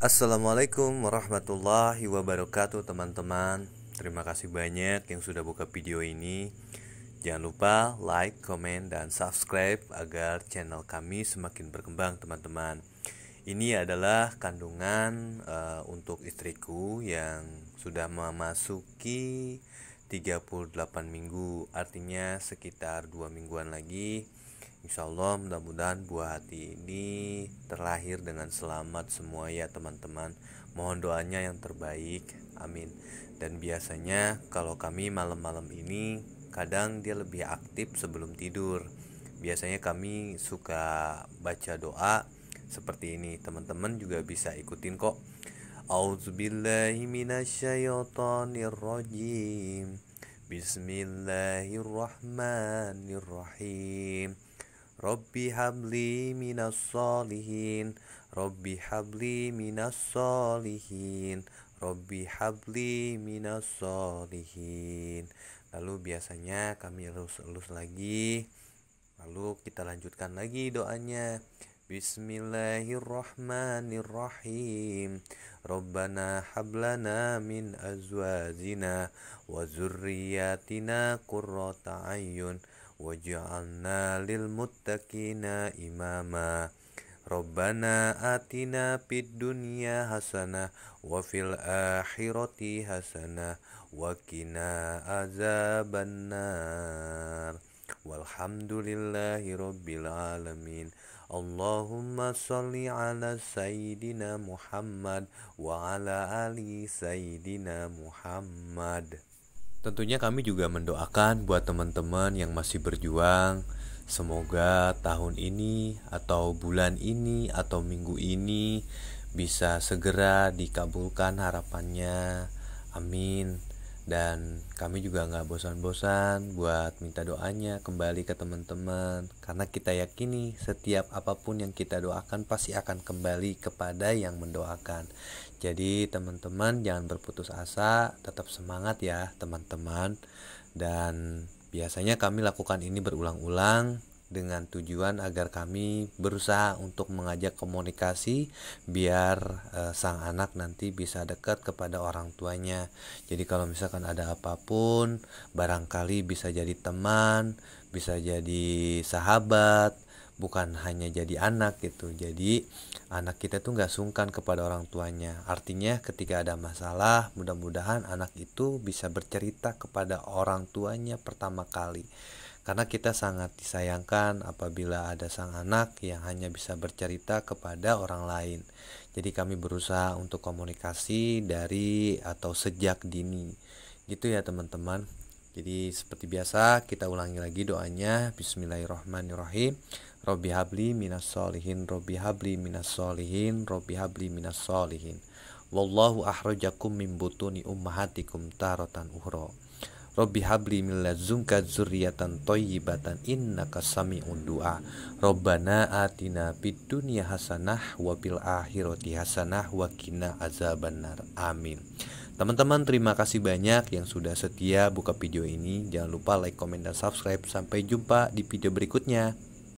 Assalamualaikum warahmatullahi wabarakatuh teman-teman Terima kasih banyak yang sudah buka video ini Jangan lupa like, komen, dan subscribe agar channel kami semakin berkembang teman-teman Ini adalah kandungan uh, untuk istriku yang sudah memasuki 38 minggu Artinya sekitar 2 mingguan lagi Insya Allah mudah-mudahan buah hati ini terlahir dengan selamat semua ya teman-teman Mohon doanya yang terbaik, amin Dan biasanya kalau kami malam-malam ini kadang dia lebih aktif sebelum tidur Biasanya kami suka baca doa seperti ini Teman-teman juga bisa ikutin kok A'udzubillahiminasyaitonirrojim Bismillahirrahmanirrahim Rabbi habli minas solihin Rabbi habli minas solihin Rabbi habli minas solihin Lalu biasanya kami elus-elus lagi Lalu kita lanjutkan lagi doanya Bismillahirrahmanirrahim Rabbana hablana min azwazina wa zurriyatina ayyun ayun وجعلنا للمتقين إماما ربنا آتنا في الدنيا حسنة وفي الآخرة حسنة وقنا عذاب النار والحمد لله رب العالمين اللهم صل على سيدنا محمد وعلى آل سيدنا محمد Tentunya kami juga mendoakan buat teman-teman yang masih berjuang Semoga tahun ini atau bulan ini atau minggu ini bisa segera dikabulkan harapannya Amin dan kami juga nggak bosan-bosan buat minta doanya kembali ke teman-teman karena kita yakini setiap apapun yang kita doakan pasti akan kembali kepada yang mendoakan jadi teman-teman jangan berputus asa tetap semangat ya teman-teman dan biasanya kami lakukan ini berulang-ulang dengan tujuan agar kami berusaha untuk mengajak komunikasi biar e, sang anak nanti bisa dekat kepada orang tuanya. Jadi kalau misalkan ada apapun, barangkali bisa jadi teman, bisa jadi sahabat, bukan hanya jadi anak gitu jadi anak kita tuh nggak sungkan kepada orang tuanya artinya ketika ada masalah mudah-mudahan anak itu bisa bercerita kepada orang tuanya pertama kali karena kita sangat disayangkan apabila ada sang anak yang hanya bisa bercerita kepada orang lain jadi kami berusaha untuk komunikasi dari atau sejak dini gitu ya teman-teman jadi seperti biasa kita ulangi lagi doanya Bismillahirrahmanirrahim Robi habli minas solihin Robbi habli minas solihin Robbi habli minas solihin Wallahu ahrajakum min butuni ummahatikum tarotan uhro Robi habli min ladzunka dzurriatan toyibatan innaka sami'un du'a Rabbana atina bid dunya hasanah wa bil hasanah wa azabanar azabannar amin Teman-teman terima kasih banyak yang sudah setia buka video ini. Jangan lupa like, komen, dan subscribe. Sampai jumpa di video berikutnya.